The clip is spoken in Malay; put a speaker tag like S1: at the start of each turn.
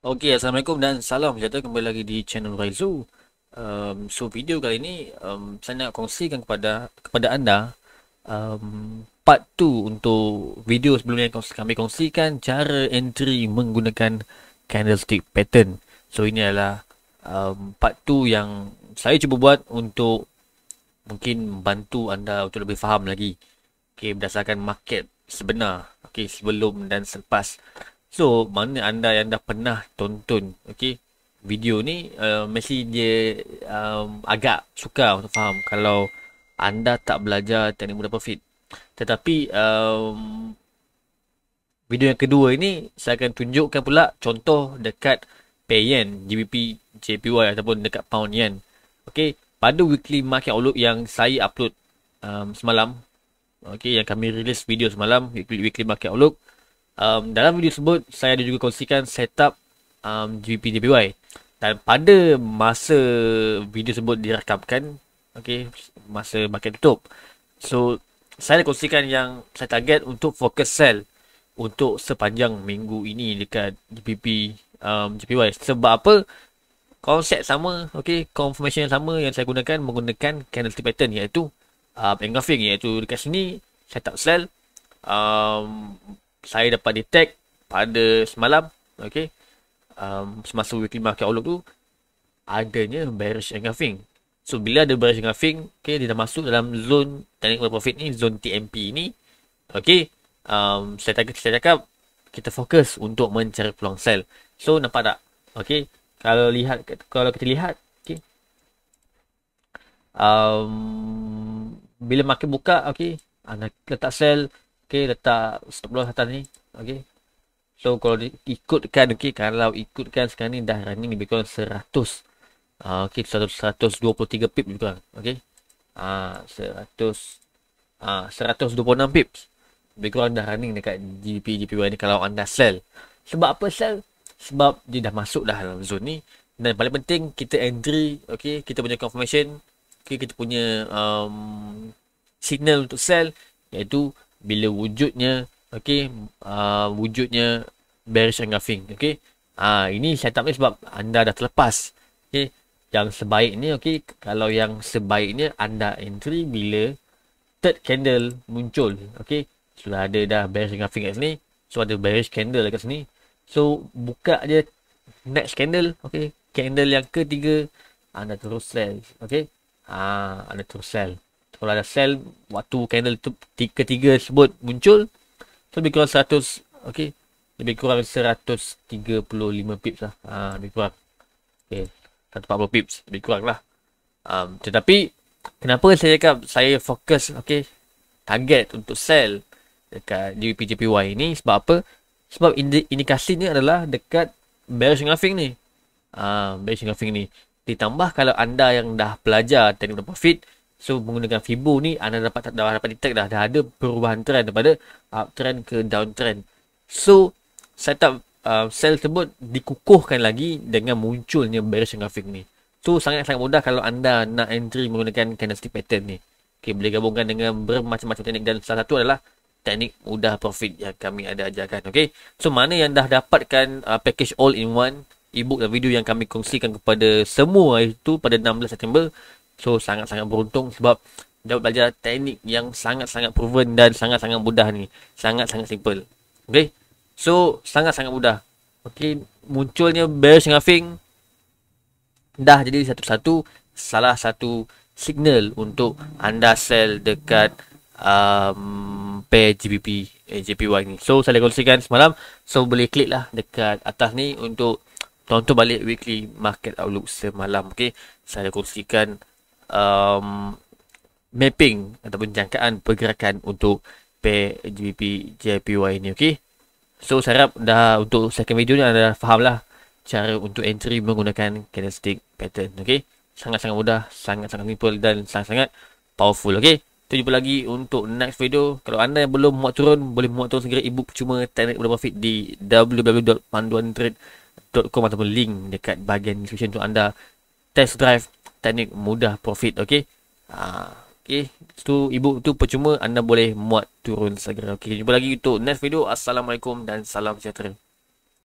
S1: Okey, Assalamualaikum dan salam sejahtera kembali lagi di channel Raizu. Um, so video kali ini um, saya nak kongsikan kepada kepada anda um, part 2 untuk video sebelumnya yang kami kongsikan cara entry menggunakan candlestick pattern. So ini adalah um, part 2 yang saya cuba buat untuk mungkin membantu anda untuk lebih faham lagi. Okey, berdasarkan market sebenar. Okey, sebelum dan selepas So, mana anda yang dah pernah tonton okay, video ni, uh, mesti dia um, agak suka untuk faham kalau anda tak belajar teknik muda profit. Tetapi, um, video yang kedua ini, saya akan tunjukkan pula contoh dekat Payen, GBP, JPY ataupun dekat Pound Yen. Okay, pada weekly market outlook yang saya upload um, semalam, okay, yang kami rilis video semalam, weekly market outlook, um, dalam video tersebut saya ada juga kongsikan setup um, GP JPY dan pada masa video tersebut direkamkan okey masa market tutup so saya ada kongsikan yang saya target untuk focus sell untuk sepanjang minggu ini dekat GPP um, JPY sebab apa konsep sama okey confirmation yang sama yang saya gunakan menggunakan candlestick pattern iaitu um, engraving iaitu dekat sini saya tak sell um, saya dapat detect pada semalam okey um, semasa weekly market outlook tu adanya bearish engulfing so bila ada bearish engulfing okey dia dah masuk dalam zone technical profit ni zone TMP ni okey um, saya tak saya cakap kita fokus untuk mencari peluang sell so nampak tak okey kalau lihat kalau kita lihat okey um, bila market buka okey anda letak sell Okay, letak stop loss atas ni. Okay. So, kalau ikutkan, okay, kalau ikutkan sekarang ni dah running lebih kurang 100. Uh, okay, 123 pip juga. Okay. Uh, 100, uh, 126 pips. Lebih kurang dah running dekat GDP, GPY ni kalau anda sell. Sebab apa sell? Sebab dia dah masuk dah dalam zone ni. Dan paling penting, kita entry, okay, kita punya confirmation, okay, kita punya um, signal untuk sell, iaitu bila wujudnya okey uh, wujudnya bearish engulfing, graphing okey ah uh, ini setup ni sebab anda dah terlepas okey yang sebaik ni okey kalau yang sebaiknya anda entry bila third candle muncul okey sudah ada dah bearish engulfing graphing kat sini so ada bearish candle dekat sini so buka je next candle okey candle yang ketiga anda terus sell okey ah anda terus sell kalau ada sell waktu candle tu ketiga sebut muncul so lebih kurang 100 okey lebih kurang 135 pips lah ha, lebih kurang okey 140 pips lebih kurang lah um, tetapi kenapa saya cakap saya fokus okey target untuk sell dekat UPJPY ini sebab apa sebab indikasi ni adalah dekat bearish engulfing ni ah uh, bearish engulfing ni ditambah kalau anda yang dah belajar teknik profit So menggunakan Fibo ni anda dapat dah dapat detect dah dah ada perubahan trend daripada uptrend uh, ke downtrend. So setup uh, sell tersebut dikukuhkan lagi dengan munculnya bearish graphic ni. So sangat-sangat mudah kalau anda nak entry menggunakan candlestick pattern ni. Okay, boleh gabungkan dengan bermacam-macam teknik dan salah satu adalah teknik mudah profit yang kami ada ajarkan. Okay, so mana yang dah dapatkan uh, package all in one ebook dan video yang kami kongsikan kepada semua itu pada 16 September So sangat-sangat beruntung sebab dapat belajar teknik yang sangat-sangat proven dan sangat-sangat mudah ni. Sangat-sangat simple. Okay. So sangat-sangat mudah. Okay. Munculnya bearish engulfing dah jadi satu-satu salah satu signal untuk anda sell dekat um, pair GBP eh, JPY ni. So saya kongsikan semalam. So boleh klik lah dekat atas ni untuk tonton balik weekly market outlook semalam. Okay. Saya kongsikan semalam um, mapping ataupun jangkaan pergerakan untuk PGPP JPY ni okey so saya harap dah untuk second video ni anda fahamlah cara untuk entry menggunakan candlestick pattern okey sangat-sangat mudah sangat-sangat simple dan sangat-sangat powerful okey kita jumpa lagi untuk next video kalau anda yang belum muat turun boleh muat turun segera ebook cuma teknik berapa fit di www.panduantrade.com ataupun link dekat bahagian description untuk anda test drive teknik mudah profit okey ha, okey tu ibu tu percuma anda boleh muat turun segera okey jumpa lagi untuk next video assalamualaikum dan salam sejahtera